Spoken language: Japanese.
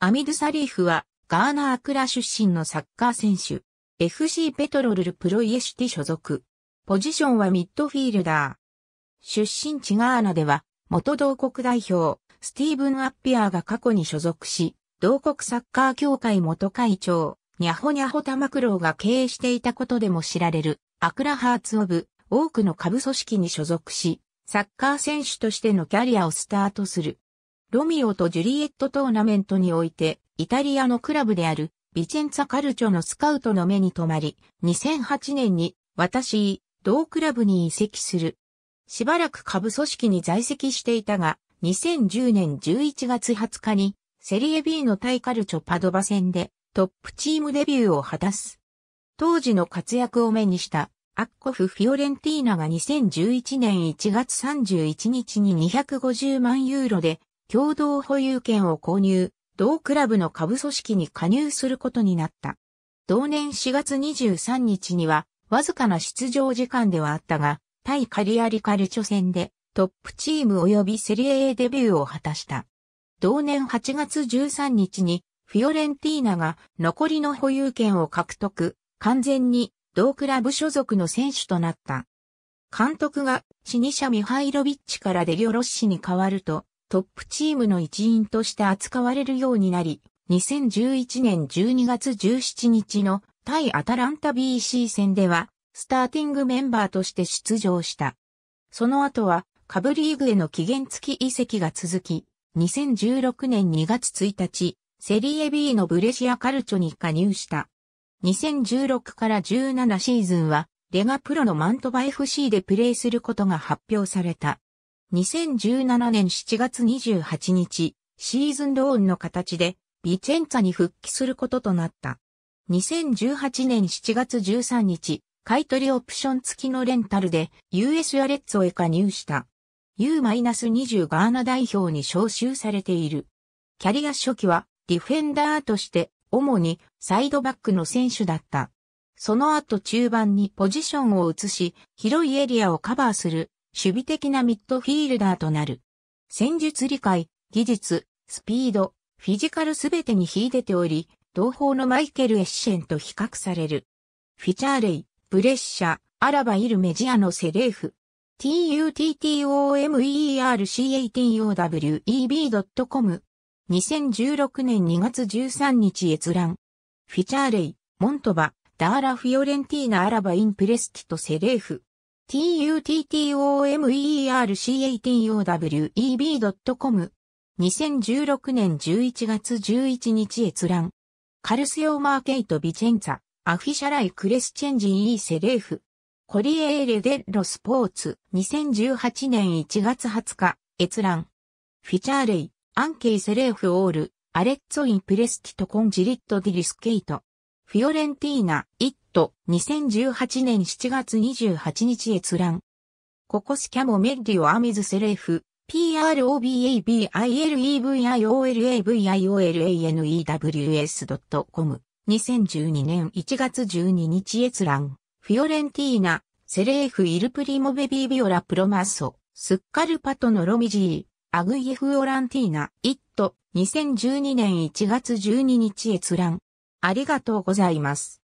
アミドゥサリーフは、ガーナ・アクラ出身のサッカー選手。FC ペトロルルプロイエシティ所属。ポジションはミッドフィールダー。出身地ガーナでは、元同国代表、スティーブン・アッピアーが過去に所属し、同国サッカー協会元会長、ニャホニャホ玉九郎が経営していたことでも知られる、アクラハーツ・オブ、多くの下部組織に所属し、サッカー選手としてのキャリアをスタートする。ロミオとジュリエットトーナメントにおいて、イタリアのクラブである、ビチェンツァカルチョのスカウトの目に留まり、2008年に、私、同クラブに移籍する。しばらく下部組織に在籍していたが、2010年11月20日に、セリエ B の対カルチョパドバ戦で、トップチームデビューを果たす。当時の活躍を目にした、アッコフ・フィオレンティーナが2011年1月31日に250万ユーロで共同保有権を購入、同クラブの下部組織に加入することになった。同年4月23日には、わずかな出場時間ではあったが、対カリアリカルチョ戦でトップチーム及びセリエ A デビューを果たした。同年8月13日にフィオレンティーナが残りの保有権を獲得、完全に同クラブ所属の選手となった。監督がシニシャ・ミハイロビッチからデリオロッシに変わると、トップチームの一員として扱われるようになり、2011年12月17日の対アタランタ BC 戦では、スターティングメンバーとして出場した。その後は、下部リーグへの期限付き移籍が続き、2016年2月1日、セリエ B のブレシアカルチョに加入した。2016から17シーズンは、レガプロのマントバ FC でプレーすることが発表された。2017年7月28日、シーズンローンの形で、ビチェンツァに復帰することとなった。2018年7月13日、買取オプション付きのレンタルで US アレッツを加入した。U-20 ガーナ代表に招集されている。キャリア初期はディフェンダーとして主にサイドバックの選手だった。その後中盤にポジションを移し、広いエリアをカバーする守備的なミッドフィールダーとなる。戦術理解、技術、スピード、フィジカルすべてに秀でており、同胞のマイケル・エッシェンと比較される。フィチャーレイ、ブレッシャ、ー、アラバ・イル・メジアのセレーフ。t u t t o m e r c a t o w e b c o m 2016年2月13日閲覧。フィチャーレイ、モントバ、ダーラ・フィオレンティーナ・アラバ・イン・プレスティとセレーフ。t u t t o m e r c a t o w e b c o m 2016年11月11日閲覧。カルスヨマーケイト・ビチェンツァ、アフィシャライ・クレスチェンジン・イー・セレーフ。コリエーレ・デッロ・スポーツ、2018年1月20日、閲覧。フィチャーレイ、アンケイ・セレーフ・オール、アレッツォ・イン・プレスティト・コンジリット・ディリスケイト。フィオレンティーナ、イット、2018年7月28日閲覧。ココスキャモメッリオアミズセレフ、PROBABILEVIOLAVIOLANEWS.com 2012年1月12日閲覧、フィオレンティーナ、セレーフ・イルプリモ・ベビー・ビオラ・プロマッソ、スッカルパトノロミジー、アグイエフ・オランティーナ、イット、2012年1月12日閲覧。ありがとうございます。